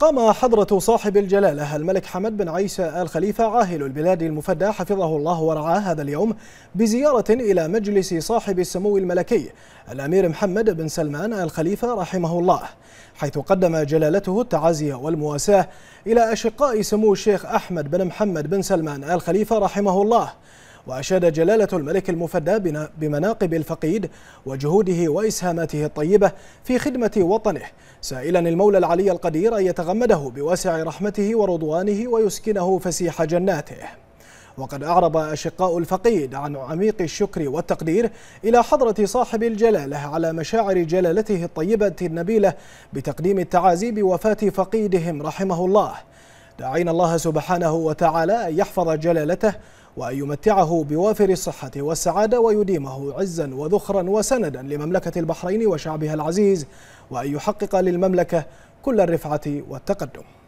قام حضرة صاحب الجلالة الملك حمد بن عيسى آل خليفة عاهل البلاد المفدى حفظه الله ورعاه هذا اليوم بزيارة إلى مجلس صاحب السمو الملكي الأمير محمد بن سلمان آل خليفة رحمه الله حيث قدم جلالته التعازي والمواساة إلى أشقاء سمو الشيخ أحمد بن محمد بن سلمان آل خليفة رحمه الله وأشاد جلالة الملك المفدى بمناقب الفقيد وجهوده وإسهاماته الطيبة في خدمة وطنه سائلا المولى العلي القدير أن يتغمده بواسع رحمته ورضوانه ويسكنه فسيح جناته وقد أعرب أشقاء الفقيد عن عميق الشكر والتقدير إلى حضرة صاحب الجلالة على مشاعر جلالته الطيبة النبيلة بتقديم التعازي بوفاة فقيدهم رحمه الله داعين الله سبحانه وتعالى أن يحفظ جلالته وأن يمتعه بوافر الصحة والسعادة ويديمه عزا وذخرا وسندا لمملكة البحرين وشعبها العزيز وأن يحقق للمملكة كل الرفعة والتقدم